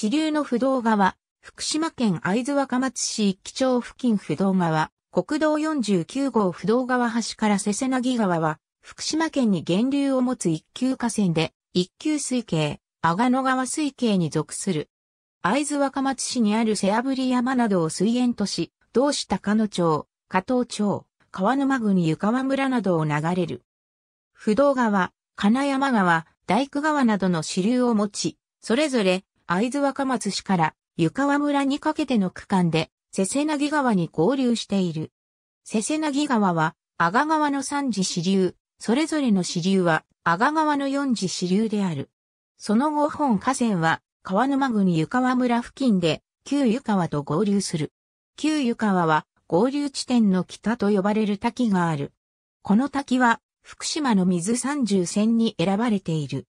支流の不動川、福島県会津若松市一木町付近不動川、国道49号不動川橋からせせなぎ川は、福島県に源流を持つ一級河川で、一級水系、阿賀野川水系に属する。会津若松市にある瀬炙山などを水源とし、同市高野町、加藤町、川沼郡湯川村などを流れる。不動川、金山川、大工川などの支流を持ち、それぞれ会津若松市から湯川村にかけての区間で、瀬瀬なぎ川に合流している。瀬瀬なぎ川は、阿賀川の三次支流、それぞれの支流は、阿賀川の四次支流である。その後本河川は、川沼郡湯川村付近で、旧湯川と合流する。旧湯川は、合流地点の北と呼ばれる滝がある。この滝は、福島の水三十線に選ばれている。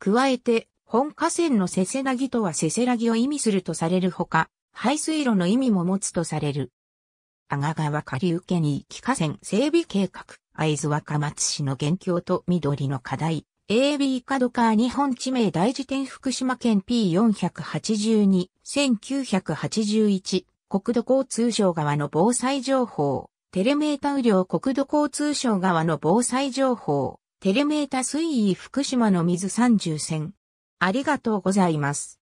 加えて、本河川のせせらぎとはせせらぎを意味するとされるほか、排水路の意味も持つとされる。阿賀川下流圏に域河川整備計画、会津若松市の現況と緑の課題、AB 角川日本地名大辞典福島県 P482、1981、国土交通省側の防災情報、テレメータ雨量国土交通省側の防災情報、テレメータ水位福島の水30線。ありがとうございます。